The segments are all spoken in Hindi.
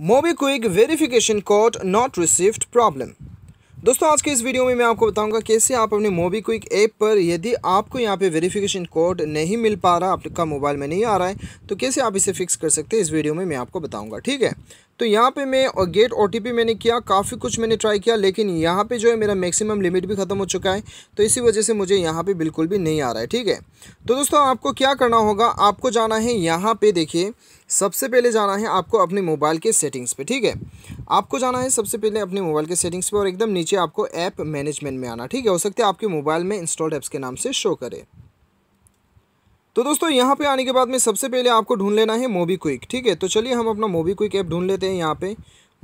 MobiKwik verification code not received problem दोस्तों आज के इस वीडियो में मैं आपको बताऊंगा कैसे आप अपने मोबीक्विक ऐप पर यदि आपको यहाँ पे वेरिफिकेशन कोड नहीं मिल पा रहा आपका मोबाइल में नहीं आ रहा है तो कैसे आप इसे फिक्स कर सकते हैं इस वीडियो में मैं आपको बताऊंगा ठीक है तो यहाँ पे मैं और गेट ओ मैंने किया काफ़ी कुछ मैंने ट्राई किया लेकिन यहाँ पे जो है मेरा मैक्सिमम लिमिट भी ख़त्म हो चुका है तो इसी वजह से मुझे यहाँ पे बिल्कुल भी नहीं आ रहा है ठीक है तो दोस्तों आपको क्या करना होगा आपको जाना है यहाँ पे देखिए सबसे पहले जाना है आपको अपने मोबाइल के सेटिंग्स पर ठीक है आपको जाना है सबसे पहले अपने मोबाइल के सेटिंग्स पर और एकदम नीचे आपको ऐप मैनेजमेंट में आना ठीक है हो सकता है आपके मोबाइल में इंस्टॉल्ड ऐप्स के नाम से शो करें तो दोस्तों यहाँ पे आने के बाद में सबसे पहले आपको ढूंढ लेना है मोबी क्विक ठीक है तो चलिए हम अपना मोबी क्विक ऐप ढूंढ लेते हैं यहाँ पे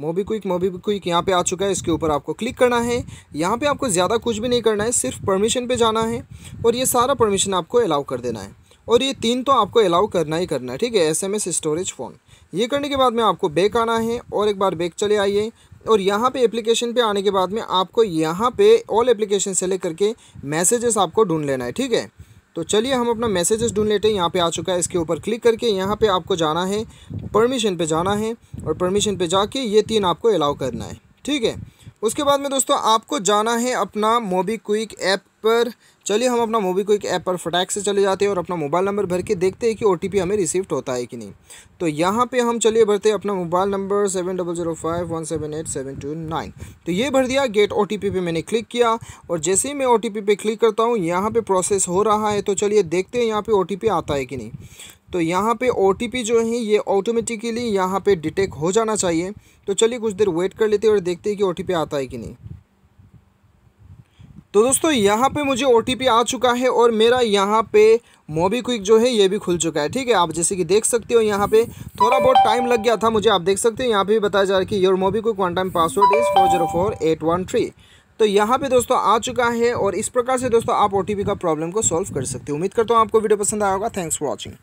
मोबी क्विक मोबी क्विक यहाँ पे आ चुका है इसके ऊपर आपको क्लिक करना है यहाँ पे आपको ज़्यादा कुछ भी नहीं करना है सिर्फ परमिशन पे जाना है और ये सारा परमिशन आपको अलाउ कर देना है और ये तीन तो आपको अलाउ करना ही करना है ठीक है एस स्टोरेज फ़ोन ये करने के बाद में आपको बैक आना है और एक बार बैक चले आइए और यहाँ पे एप्लीकेशन पे आने के बाद में आपको यहाँ पे ऑल एप्लीकेशन सेलेक्ट करके मैसेजेस आपको ढूंढ लेना है ठीक है तो चलिए हम अपना मैसेजेस ढूंढ लेते हैं यहाँ पे आ चुका है इसके ऊपर क्लिक करके यहाँ पे आपको जाना है परमिशन पे जाना है और परमिशन पे जाके ये तीन आपको अलाउ करना है ठीक है उसके बाद में दोस्तों आपको जाना है अपना मोबी क्विक ऐप पर चलिए हम अपना मोबी क्विक ऐप पर फटैक से चले जाते हैं और अपना मोबाइल नंबर भर के देखते हैं कि ओ हमें रिसीव्ड होता है कि नहीं तो यहाँ पे हम चलिए भरते हैं अपना mobile number seven double zero five one seven eight seven two nine तो ये भर दिया गेट ओ पे मैंने क्लिक किया और जैसे ही मैं ओ पे क्लिक करता हूँ यहाँ पर प्रोसेस हो रहा है तो चलिए देखते हैं यहाँ पर ओ आता है कि नहीं तो यहाँ पे ओ जो है ये ऑटोमेटिकली यहाँ पे डिटेक्ट हो जाना चाहिए तो चलिए कुछ देर वेट कर लेते हैं और देखते हैं कि ओ आता है कि नहीं तो दोस्तों यहाँ पे मुझे ओ आ चुका है और मेरा यहाँ पे मोबी क्विक जो है ये भी खुल चुका है ठीक है आप जैसे कि देख सकते हो यहाँ पे थोड़ा बहुत टाइम लग गया था मुझे आप देख सकते हो यहाँ पे भी बताया जा रहा है कि your MobiKwik one time password is four zero four eight one three तो यहाँ पे दोस्तों आ चुका है और इस प्रकार से दोस्तों आप ओ का प्रॉब्लम को सॉल्व कर सकते हो उम्मीद करता हूँ आपको वीडियो पसंद आया होगा थैंक्स फॉर वॉचिंग